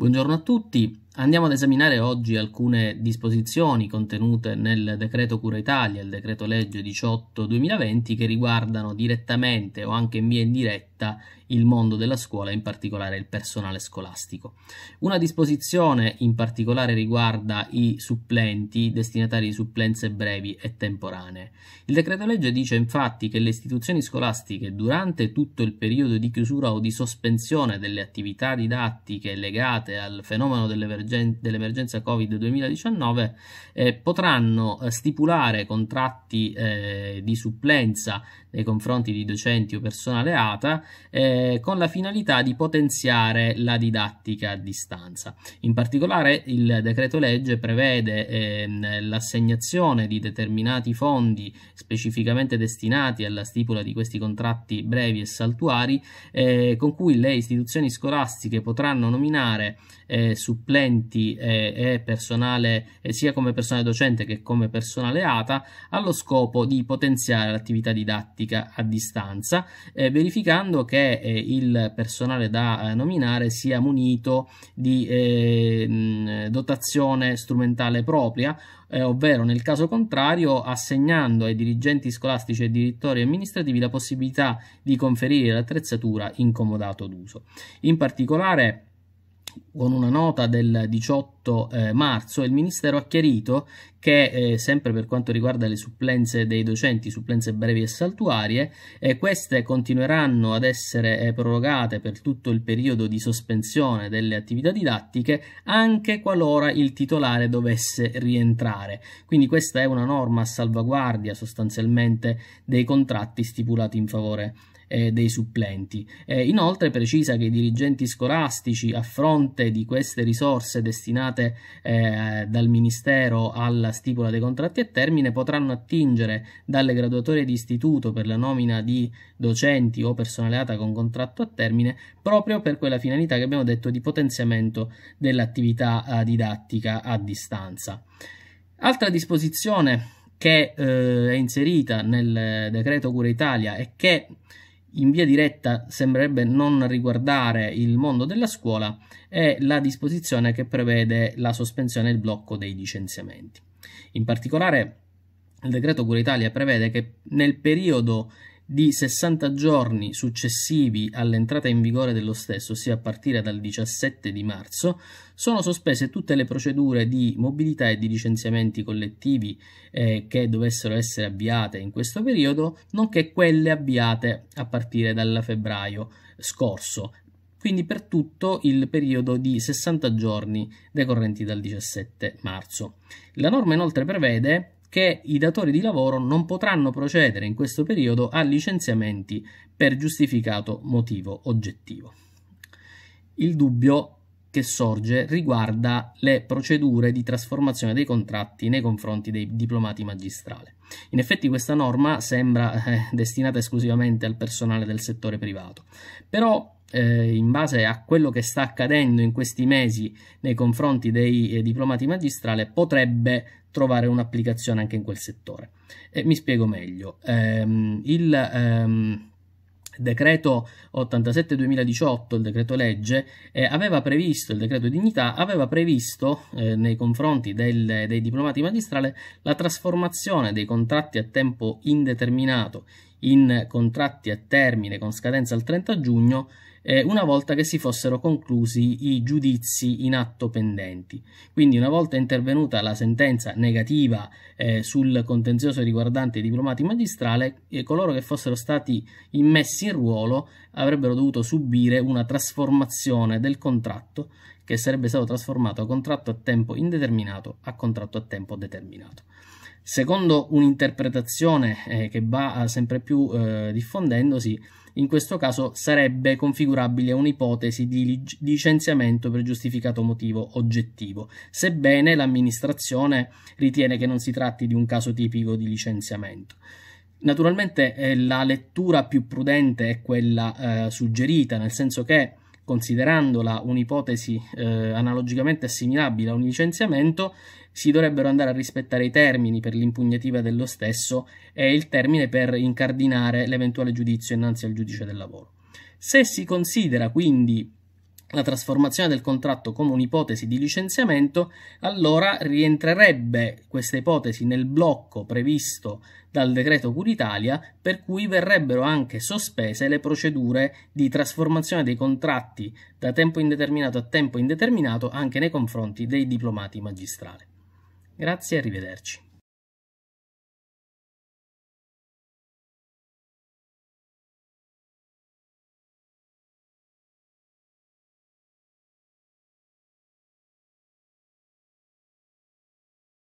Buongiorno a tutti, Andiamo ad esaminare oggi alcune disposizioni contenute nel decreto Cura Italia, il decreto legge 18-2020, che riguardano direttamente o anche in via indiretta il mondo della scuola, in particolare il personale scolastico. Una disposizione in particolare riguarda i supplenti, destinatari di supplenze brevi e temporanee. Il decreto legge dice infatti che le istituzioni scolastiche durante tutto il periodo di chiusura o di sospensione delle attività didattiche legate al fenomeno delle dell'emergenza Covid 2019 eh, potranno eh, stipulare contratti eh, di supplenza nei confronti di docenti o personale ATA eh, con la finalità di potenziare la didattica a distanza. In particolare il decreto legge prevede ehm, l'assegnazione di determinati fondi specificamente destinati alla stipula di questi contratti brevi e saltuari eh, con cui le istituzioni scolastiche potranno nominare eh, supplenti docenti e, eh, e personale, e sia come personale docente che come personale ATA, allo scopo di potenziare l'attività didattica a distanza, eh, verificando che eh, il personale da eh, nominare sia munito di eh, mh, dotazione strumentale propria eh, ovvero nel caso contrario assegnando ai dirigenti scolastici e direttori amministrativi la possibilità di conferire l'attrezzatura in d'uso. In particolare con una nota del 18 eh, marzo il Ministero ha chiarito che, eh, sempre per quanto riguarda le supplenze dei docenti, supplenze brevi e saltuarie, eh, queste continueranno ad essere eh, prorogate per tutto il periodo di sospensione delle attività didattiche, anche qualora il titolare dovesse rientrare. Quindi questa è una norma a salvaguardia sostanzialmente dei contratti stipulati in favore eh, dei supplenti. Eh, inoltre precisa che i dirigenti scolastici a fronte parte di queste risorse destinate eh, dal Ministero alla stipula dei contratti a termine potranno attingere dalle graduatorie di istituto per la nomina di docenti o personale con contratto a termine proprio per quella finalità che abbiamo detto di potenziamento dell'attività eh, didattica a distanza. Altra disposizione che eh, è inserita nel decreto Cura Italia è che in via diretta sembrerebbe non riguardare il mondo della scuola è la disposizione che prevede la sospensione e il blocco dei licenziamenti. In particolare il decreto Cura Italia prevede che nel periodo di 60 giorni successivi all'entrata in vigore dello stesso, ossia a partire dal 17 di marzo, sono sospese tutte le procedure di mobilità e di licenziamenti collettivi eh, che dovessero essere avviate in questo periodo, nonché quelle avviate a partire dal febbraio scorso, quindi per tutto il periodo di 60 giorni decorrenti dal 17 marzo. La norma inoltre prevede che i datori di lavoro non potranno procedere in questo periodo a licenziamenti per giustificato motivo oggettivo. Il dubbio che sorge riguarda le procedure di trasformazione dei contratti nei confronti dei diplomati magistrali. In effetti questa norma sembra eh, destinata esclusivamente al personale del settore privato, però eh, in base a quello che sta accadendo in questi mesi nei confronti dei eh, diplomati magistrali potrebbe trovare un'applicazione anche in quel settore. E mi spiego meglio. Ehm, il, ehm, decreto 87-2018, il decreto legge, eh, aveva previsto, il decreto dignità, aveva previsto eh, nei confronti del, dei diplomati magistrali la trasformazione dei contratti a tempo indeterminato in contratti a termine con scadenza il 30 giugno eh, una volta che si fossero conclusi i giudizi in atto pendenti. Quindi una volta intervenuta la sentenza negativa eh, sul contenzioso riguardante i diplomati magistrali, eh, coloro che fossero stati immessi in ruolo avrebbero dovuto subire una trasformazione del contratto che sarebbe stato trasformato da contratto a tempo indeterminato a contratto a tempo determinato. Secondo un'interpretazione eh, che va eh, sempre più eh, diffondendosi, in questo caso sarebbe configurabile un'ipotesi di licenziamento per giustificato motivo oggettivo, sebbene l'amministrazione ritiene che non si tratti di un caso tipico di licenziamento. Naturalmente eh, la lettura più prudente è quella eh, suggerita, nel senso che considerandola un'ipotesi eh, analogicamente assimilabile a un licenziamento, si dovrebbero andare a rispettare i termini per l'impugnativa dello stesso e il termine per incardinare l'eventuale giudizio innanzi al giudice del lavoro. Se si considera quindi la trasformazione del contratto come un'ipotesi di licenziamento, allora rientrerebbe questa ipotesi nel blocco previsto dal decreto Curitalia, per cui verrebbero anche sospese le procedure di trasformazione dei contratti da tempo indeterminato a tempo indeterminato anche nei confronti dei diplomati magistrali. Grazie e arrivederci.